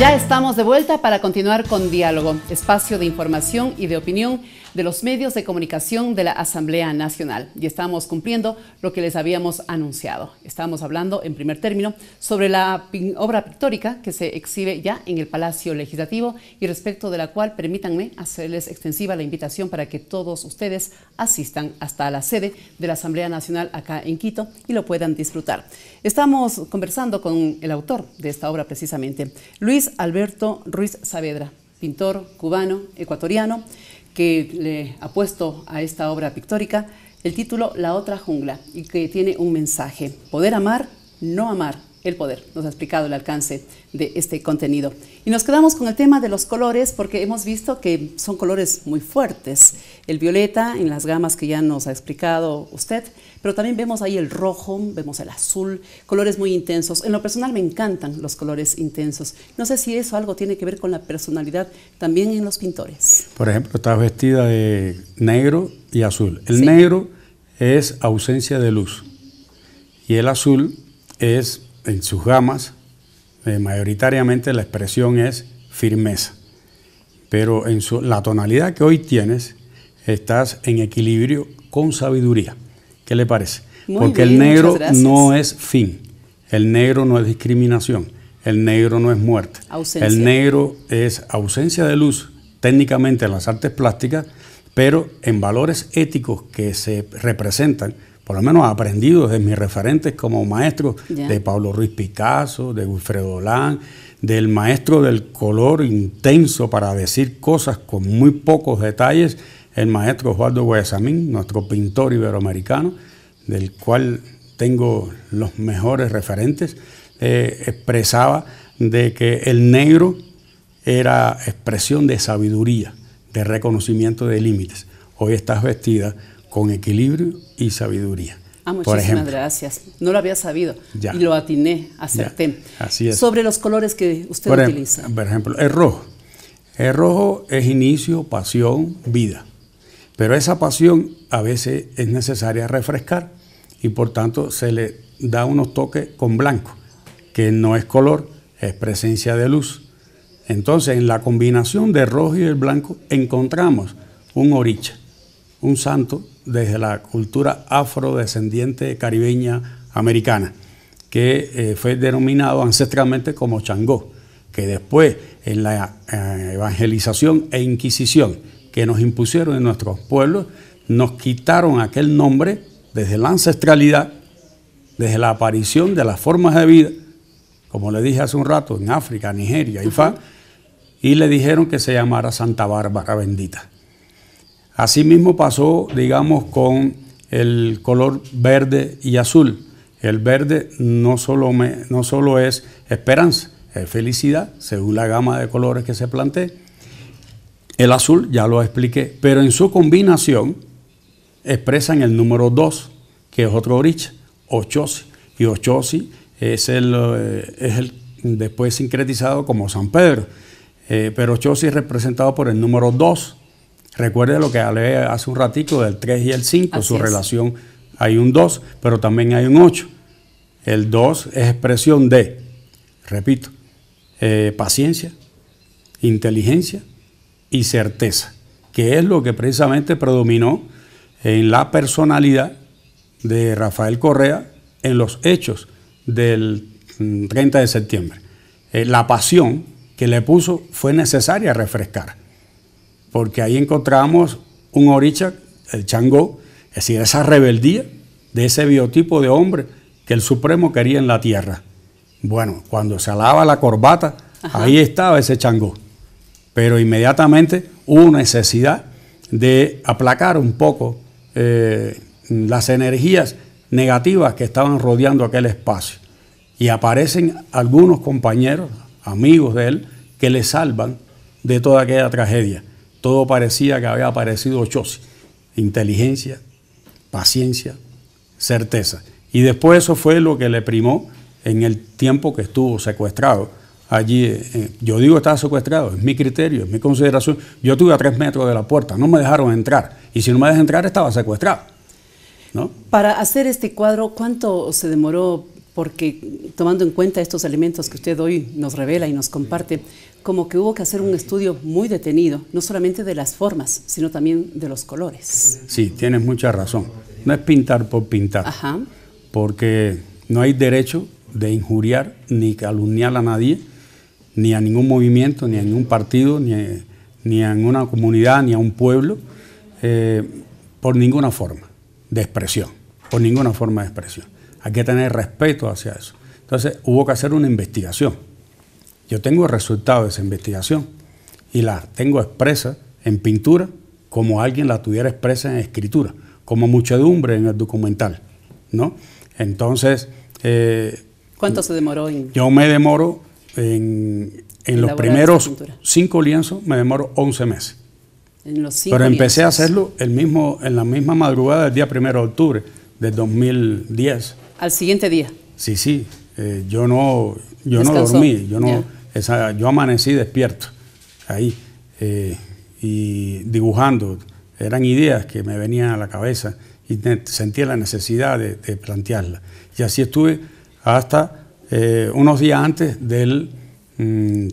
Ya estamos de vuelta para continuar con Diálogo, espacio de información y de opinión de los medios de comunicación de la Asamblea Nacional y estamos cumpliendo lo que les habíamos anunciado. Estamos hablando, en primer término, sobre la obra pictórica que se exhibe ya en el Palacio Legislativo y respecto de la cual permítanme hacerles extensiva la invitación para que todos ustedes asistan hasta la sede de la Asamblea Nacional acá en Quito y lo puedan disfrutar. Estamos conversando con el autor de esta obra precisamente, Luis Alberto Ruiz Saavedra, pintor cubano, ecuatoriano que le ha puesto a esta obra pictórica el título La otra jungla y que tiene un mensaje, poder amar, no amar, el poder. Nos ha explicado el alcance de este contenido. Y nos quedamos con el tema de los colores porque hemos visto que son colores muy fuertes. El violeta en las gamas que ya nos ha explicado usted, pero también vemos ahí el rojo, vemos el azul, colores muy intensos. En lo personal me encantan los colores intensos. No sé si eso algo tiene que ver con la personalidad también en los pintores. Por ejemplo, está vestida de negro y azul. El negro es ausencia de luz y el azul es en sus gamas, eh, mayoritariamente la expresión es firmeza. Pero en la tonalidad que hoy tienes, estás en equilibrio con sabiduría. ¿Qué le parece? Porque el negro no es fin, el negro no es discriminación, el negro no es muerte. El negro es ausencia de luz, técnicamente en las artes plásticas, pero en valores éticos que se representan por lo menos aprendido de mis referentes como maestro de Pablo Ruiz Picasso, de Wilfredo Olán, del maestro del color intenso para decir cosas con muy pocos detalles, el maestro Osvaldo Guayasamín, nuestro pintor iberoamericano, del cual tengo los mejores referentes, eh, expresaba de que el negro era expresión de sabiduría, de reconocimiento de límites. Hoy estás vestida con equilibrio y sabiduría. Ah, muchísimas gracias. No lo había sabido y lo atiné, acerté. Así es. Sobre los colores que usted utiliza. por ejemplo, el rojo. El rojo es inicio, pasión, vida. Pero esa pasión a veces es necesaria refrescar y por tanto se le da unos toques con blanco, que no es color, es presencia de luz. Entonces, en la combinación de rojo y el blanco encontramos un oricha, un santo desde la cultura afrodescendiente caribeña americana, que eh, fue denominado ancestralmente como Changó, que después en la eh, evangelización e inquisición que nos impusieron en nuestros pueblos, nos quitaron aquel nombre desde la ancestralidad, desde la aparición de las formas de vida, como le dije hace un rato, en África, Nigeria, Ifán, y le dijeron que se llamara Santa Bárbara Bendita. Asimismo pasó, digamos, con el color verde y azul. El verde no solo, no es esperanza, es felicidad, según la gama de colores que se plantee. El azul ya lo expliqué, pero en su combinación expresan el número 2, que es otro oricha, Ochosi. Y Ochosi es el, eh, es el después sincretizado como San Pedro, eh, pero Ochosi es representado por el número 2 Recuerde lo que hablé hace un ratito del 3 y el 5, su relación, hay un 2, pero también hay un 8. El 2 es expresión de, repito, eh, paciencia, inteligencia y certeza, que es lo que precisamente predominó en la personalidad de Rafael Correa en los hechos del 30 mm, de septiembre. Eh, la pasión que le puso fue necesaria refrescar porque ahí encontramos un oricha, el changó, es decir, esa rebeldía de ese biotipo de hombre que el Supremo quería en la tierra. Bueno, cuando se alaba la corbata, ahí estaba ese changó, Pero inmediatamente hubo necesidad de aplacar un poco eh, las energías negativas que estaban rodeando aquel espacio. Y aparecen algunos compañeros, amigos de él, que le salvan de toda aquella tragedia. Todo parecía que había aparecido ocho, Inteligencia, paciencia, certeza. Y después eso fue lo que le primó en el tiempo que estuvo secuestrado allí. Eh, eh, yo digo estaba secuestrado, es mi criterio, es mi consideración. Yo estuve a tres metros de la puerta, no me dejaron entrar. Y si no me dejan entrar, estaba secuestrado. ¿no? Para hacer este cuadro, ¿cuánto se demoró porque tomando en cuenta estos elementos que usted hoy nos revela y nos comparte, como que hubo que hacer un estudio muy detenido, no solamente de las formas, sino también de los colores. Sí, tienes mucha razón. No es pintar por pintar, Ajá. porque no hay derecho de injuriar ni calumniar a nadie, ni a ningún movimiento, ni a ningún partido, ni a, ninguna comunidad, ni a un pueblo, eh, por ninguna forma de expresión, por ninguna forma de expresión. Hay que tener respeto hacia eso. Entonces hubo que hacer una investigación. Yo tengo resultados resultado de esa investigación y la tengo expresa en pintura como alguien la tuviera expresa en escritura, como muchedumbre en el documental. ¿no? Entonces... Eh, ¿Cuánto se demoró? Yo me demoro en, los primeros cinco lienzos, me demoro 11 meses. Pero empecé a hacerlo el mismo, en la misma madrugada del día 1 de octubre del 2010 al siguiente día. Sí, sí. Eh, yo no, yo no dormí. Yo, no, yo amanecí despierto ahí eh, y dibujando. Eran ideas que me venían a la cabeza y sentía la necesidad de, plantearlas. Y así estuve hasta eh, unos días antes del 30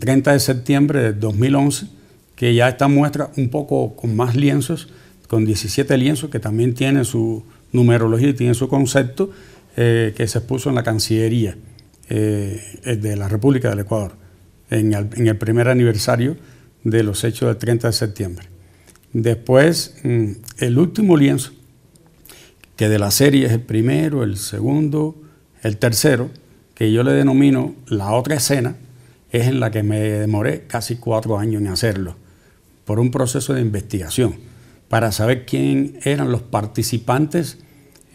mm, de septiembre de 2011, que ya esta muestra un poco con más lienzos, con 17 lienzos que también tienen su numerología y tienen su concepto, eh, que se expuso en la Cancillería eh, de la República del Ecuador, en el, en el, primer aniversario de los hechos del 30 de septiembre. Después, mm, el último lienzo, que de la serie es el primero, el segundo, el tercero, que yo le denomino la otra escena, es en la que me demoré casi cuatro años en hacerlo, por un proceso de investigación, para saber quién eran los participantes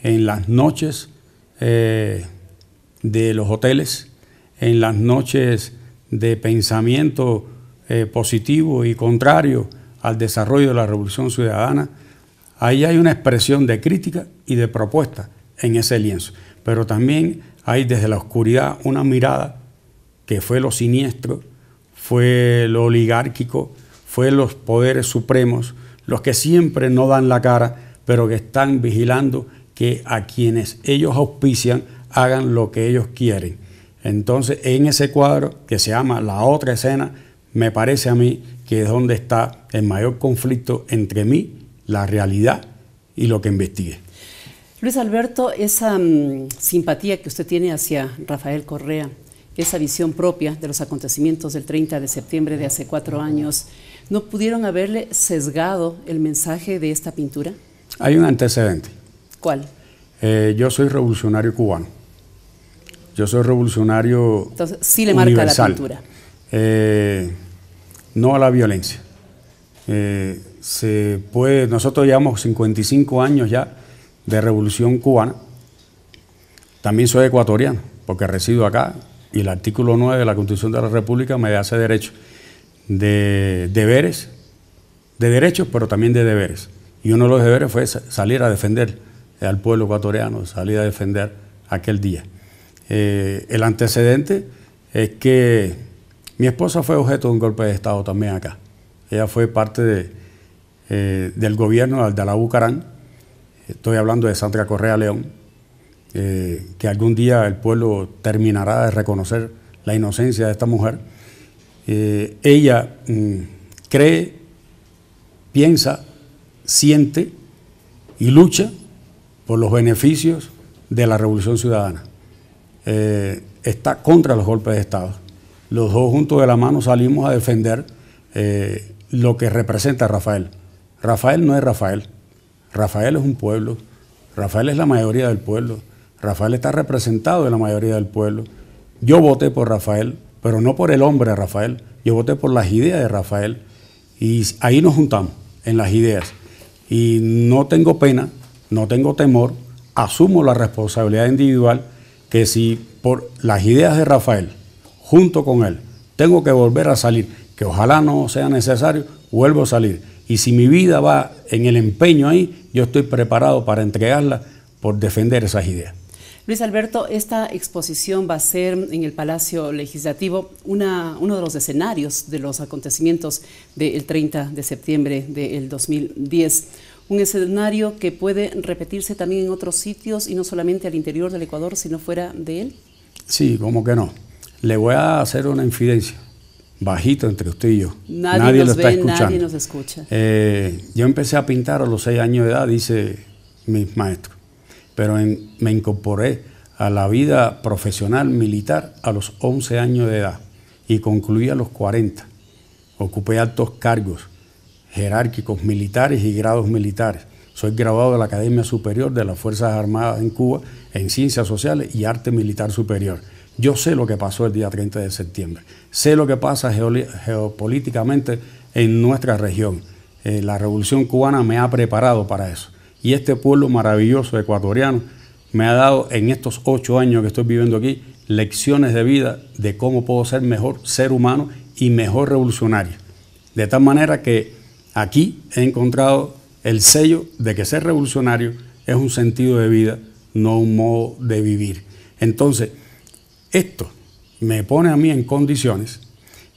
en las noches eh, de los hoteles, en las noches de pensamiento eh, positivo y contrario al desarrollo de la Revolución Ciudadana, ahí hay una expresión de crítica y de propuesta en ese lienzo. Pero también hay desde la oscuridad una mirada que fue lo siniestro, fue lo oligárquico, fue los poderes supremos, los que siempre no dan la cara, pero que están vigilando que a quienes ellos auspician hagan lo que ellos quieren. Entonces, en ese cuadro que se llama La otra escena, me parece a mí que es donde está el mayor conflicto entre mí, la realidad y lo que investigué. Luis Alberto, esa mm, simpatía que usted tiene hacia Rafael Correa, esa visión propia de los acontecimientos del 30 de septiembre de hace cuatro años, ¿no pudieron haberle sesgado el mensaje de esta pintura? Hay un antecedente. ¿Cuál? Eh, yo soy revolucionario cubano. Yo soy revolucionario. Entonces, sí le marca la cultura. Eh, no a la violencia. Eh, nosotros llevamos 55 años ya de revolución cubana. También soy ecuatoriano, porque resido acá y el artículo 9 de la Constitución de la República me hace derecho de deberes, de derechos, pero también de deberes. Y uno de los deberes fue salir a defender eh, al pueblo ecuatoriano, salir a defender aquel día. Eh, el antecedente es que mi esposa fue objeto de un golpe de Estado también acá. Ella fue parte eh, del gobierno de la Bucarán. Estoy hablando de Sandra Correa León, que algún día el pueblo terminará de reconocer la inocencia de esta mujer. ella mm, cree, piensa, siente y lucha por los beneficios de la Revolución Ciudadana. Eh, está contra los golpes de Estado. Los dos juntos de la mano salimos a defender eh, lo que representa Rafael. Rafael no es Rafael. Rafael es un pueblo. Rafael es la mayoría del pueblo. Rafael está representado en la mayoría del pueblo. Yo voté por Rafael, pero no por el hombre Rafael. Yo voté por las ideas de Rafael. Y ahí nos juntamos, en las ideas. Y no tengo pena no tengo temor, asumo la responsabilidad individual que si por las ideas de Rafael, junto con él, tengo que volver a salir, que ojalá no sea necesario, vuelvo a salir. Y si mi vida va en el empeño ahí, yo estoy preparado para entregarla por defender esas ideas. Luis Alberto, esta exposición va a ser en el Palacio Legislativo una, uno de los escenarios de los acontecimientos del 30 de septiembre del 2010 un escenario que puede repetirse también en otros sitios y no solamente al interior del Ecuador, sino fuera de él? Sí, cómo que no. Le voy a hacer una infidencia, bajito entre usted y yo. Nadie, nos ve, Nadie nos escucha. Eh, yo empecé a pintar a los seis años de edad, dice mi maestro, pero me incorporé a la vida profesional militar a los 11 años de edad y concluí a los 40. Ocupé altos cargos jerárquicos militares y grados militares. Soy graduado de la Academia Superior de las Fuerzas Armadas en Cuba en Ciencias Sociales y Arte Militar Superior. Yo sé lo que pasó el día 30 de septiembre, sé lo que pasa geopolíticamente en nuestra región. Eh, la revolución cubana me ha preparado para eso. Y este pueblo maravilloso ecuatoriano me ha dado en estos ocho años que estoy viviendo aquí lecciones de vida de cómo puedo ser mejor ser humano y mejor revolucionario. De tal manera que Aquí he encontrado el sello de que ser revolucionario es un sentido de vida, no un modo de vivir. Entonces, esto me pone a mí en condiciones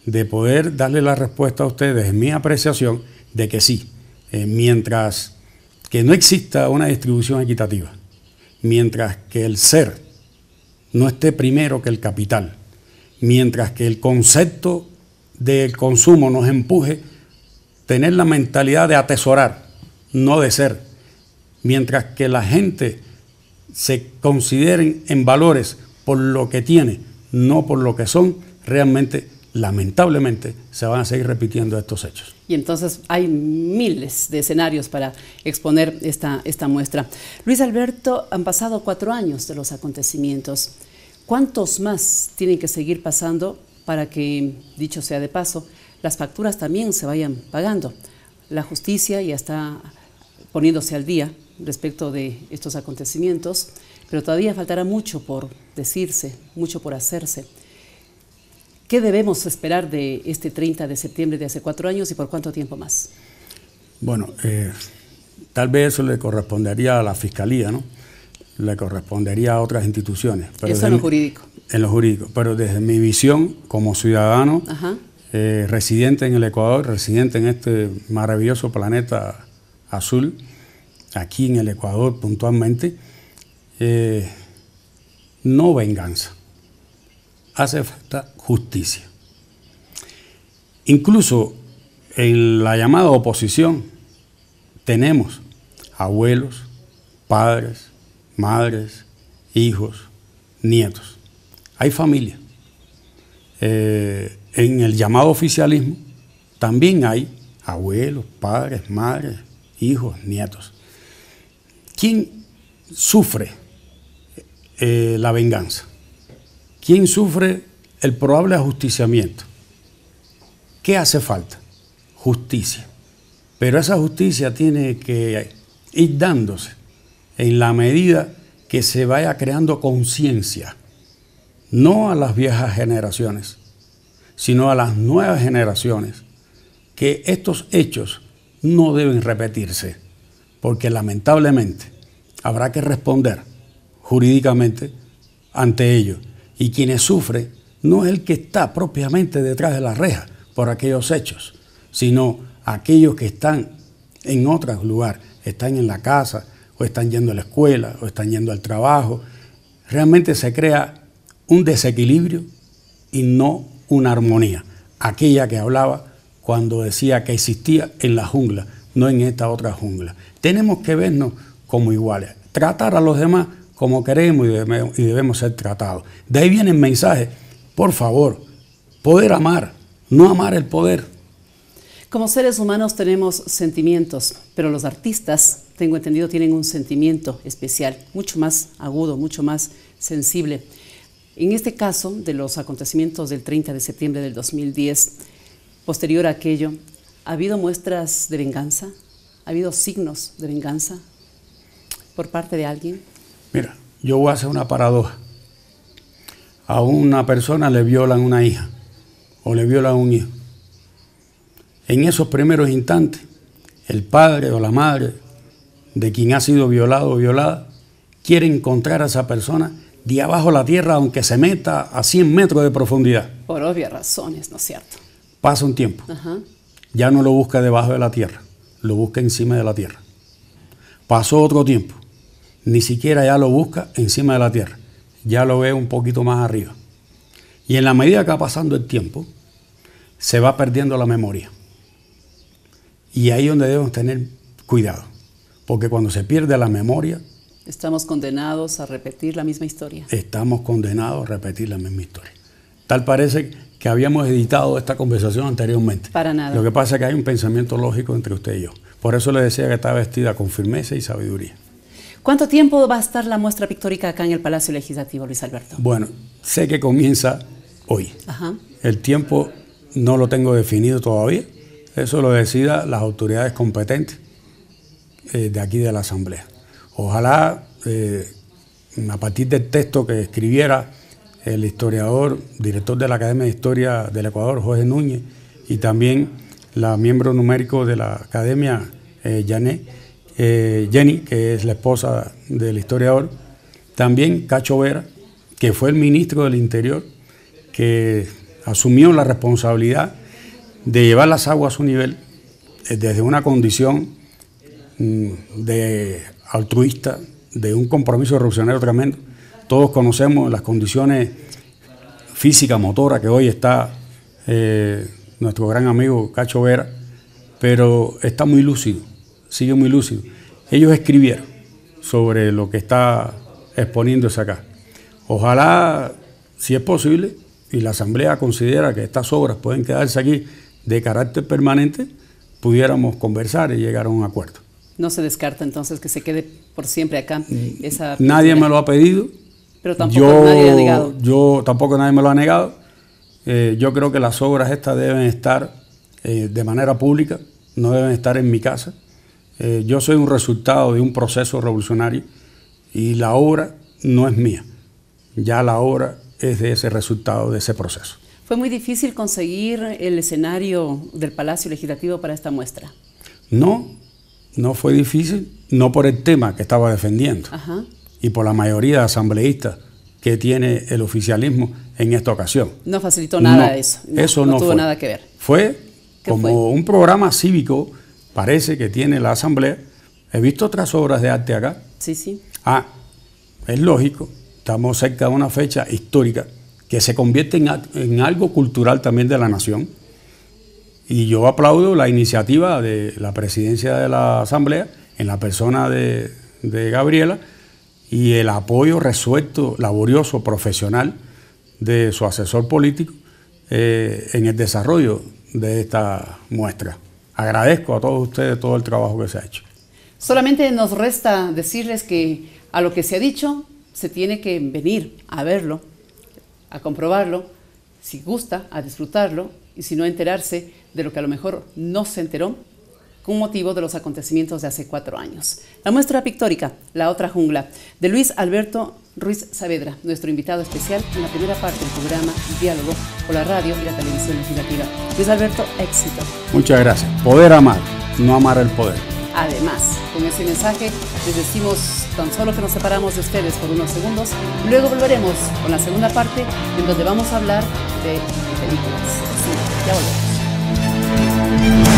de poder darle la respuesta a ustedes, mi apreciación, de que sí, eh, mientras que no exista una distribución equitativa, mientras que el ser no esté primero que el capital, mientras que el concepto del consumo nos empuje tener la mentalidad de atesorar, no de ser. Mientras que la gente se considere en valores por lo que tiene, no por lo que son, realmente, lamentablemente, se van a seguir repitiendo estos hechos. Y entonces hay miles de escenarios para exponer esta, esta muestra. Luis Alberto, han pasado cuatro años de los acontecimientos. ¿Cuántos más tienen que seguir pasando para que, dicho sea de paso, las facturas también se vayan pagando. La justicia ya está poniéndose al día respecto de estos acontecimientos, pero todavía faltará mucho por decirse, mucho por hacerse. ¿Qué debemos esperar de este 30 de septiembre de hace cuatro años y por cuánto tiempo más? Bueno, eh, tal vez eso le correspondería a la Fiscalía, ¿no? Le correspondería a otras instituciones. Pero eso en lo jurídico. En lo jurídico, pero desde mi visión como ciudadano, Ajá. Eh, residente en el Ecuador, residente en este maravilloso planeta azul, aquí en el Ecuador puntualmente, eh, no venganza. Hace falta justicia. Incluso en la llamada oposición tenemos abuelos, padres, madres, hijos, nietos. Hay familia. Eh, en el llamado oficialismo también hay abuelos, padres, madres, hijos, nietos. ¿Quién sufre eh, la venganza? ¿Quién sufre el probable ajusticiamiento? ¿Qué hace falta? Justicia. Pero esa justicia tiene que ir dándose en la medida que se vaya creando conciencia, no a las viejas generaciones, sino a las nuevas generaciones, que estos hechos no deben repetirse, porque lamentablemente habrá que responder jurídicamente ante ellos. Y quienes sufren no es el que está propiamente detrás de la reja por aquellos hechos, sino aquellos que están en otro lugares, están en la casa, o están yendo a la escuela, o están yendo al trabajo. Realmente se crea un desequilibrio y no una armonía, aquella que hablaba cuando decía que existía en la jungla, no en esta otra jungla. Tenemos que vernos como iguales, tratar a los demás como queremos y debemos, ser tratados. De ahí viene el mensaje, por favor, poder amar, no amar el poder. Como seres humanos tenemos sentimientos, pero los artistas, tengo entendido, tienen un sentimiento especial, mucho más agudo, mucho más sensible. En este caso, de los acontecimientos del 30 de septiembre del 2010, posterior a aquello, ¿ha habido muestras de venganza? ¿Ha habido signos de venganza por parte de alguien? Mira, yo voy a hacer una paradoja. A una persona le violan una hija o le violan un hijo. En esos primeros instantes, el padre o la madre de quien ha sido violado o violada quiere encontrar a esa persona de abajo la Tierra, aunque se meta a 100 metros de profundidad. Por obvias razones, ¿no es cierto? Pasa un tiempo. Ya no lo busca debajo de la Tierra, lo busca encima de la Tierra. Pasó otro tiempo, ni siquiera ya lo busca encima de la Tierra, ya lo ve un poquito más arriba. Y en la medida que va pasando el tiempo, se va perdiendo la memoria. Y ahí es donde debemos tener cuidado, porque cuando se pierde la memoria, Estamos condenados a repetir la misma historia. Estamos condenados a repetir la misma historia. Tal parece que habíamos editado esta conversación anteriormente. Para nada. Lo que pasa es que hay un pensamiento lógico entre usted y yo. Por eso le decía que está vestida con firmeza y sabiduría. ¿Cuánto tiempo va a estar la muestra pictórica acá en el Palacio Legislativo, Luis Alberto? Bueno, sé que comienza hoy. Ajá. El tiempo no lo tengo definido todavía. Eso lo decida las autoridades competentes eh, de aquí de la Asamblea. Ojalá eh, a partir del texto que escribiera el historiador, director de la Academia de Historia del Ecuador, Jorge Núñez, y también la miembro numérico de la Academia, eh, eh, Jenny, que es la esposa del historiador, también Cacho Vera, que fue el ministro del Interior, que asumió la responsabilidad de llevar las aguas a su nivel desde una condición mm, de altruista, de un compromiso revolucionario tremendo. Todos conocemos las condiciones físicas, motoras que hoy está eh, nuestro gran amigo Cacho Vera, pero está muy lúcido, sigue muy lúcido. Ellos escribieron sobre lo que está exponiéndose acá. Ojalá, si es posible, y la Asamblea considera que estas obras pueden quedarse aquí de carácter permanente, pudiéramos conversar y llegar a un acuerdo. No se descarta entonces que se quede por siempre acá mm, esa Nadie me lo ha pedido. Pero tampoco yo, nadie ha negado. tampoco nadie me lo ha negado. Eh, yo creo que las obras estas deben estar eh, de manera pública, no deben estar en mi casa. Eh, yo soy un resultado de un proceso revolucionario y la obra no es mía. Ya la obra es de ese resultado, de ese proceso. ¿Fue muy difícil conseguir el escenario del Palacio Legislativo para esta muestra? No, no fue difícil, no por el tema que estaba defendiendo y por la mayoría de asambleístas que tiene el oficialismo en esta ocasión. No facilitó nada de eso. No, eso no, tuvo nada que ver. Fue como un programa cívico, parece que tiene la asamblea. He visto otras obras de arte acá. Sí, sí. Ah, es lógico, estamos cerca de una fecha histórica que se convierte en algo cultural también de la nación. Y yo aplaudo la iniciativa de la presidencia de la Asamblea en la persona de, Gabriela y el apoyo resuelto, laborioso, profesional de su asesor político eh, en el desarrollo de esta muestra. Agradezco a todos ustedes todo el trabajo que se ha hecho. Solamente nos resta decirles que a lo que se ha dicho se tiene que venir a verlo, a comprobarlo, si gusta, a disfrutarlo y si no enterarse de lo que a lo mejor no se enteró con motivo de los acontecimientos de hace cuatro años. La muestra pictórica, La otra jungla, de Luis Alberto Ruiz Saavedra, nuestro invitado especial en la primera parte del programa Diálogo por la radio y la televisión legislativa. Luis Alberto, éxito. Muchas gracias. Poder amar, no amar el poder. Además, con ese mensaje les decimos tan solo que nos separamos de ustedes por unos segundos. Luego volveremos con la segunda parte en donde vamos a hablar de películas. Yellow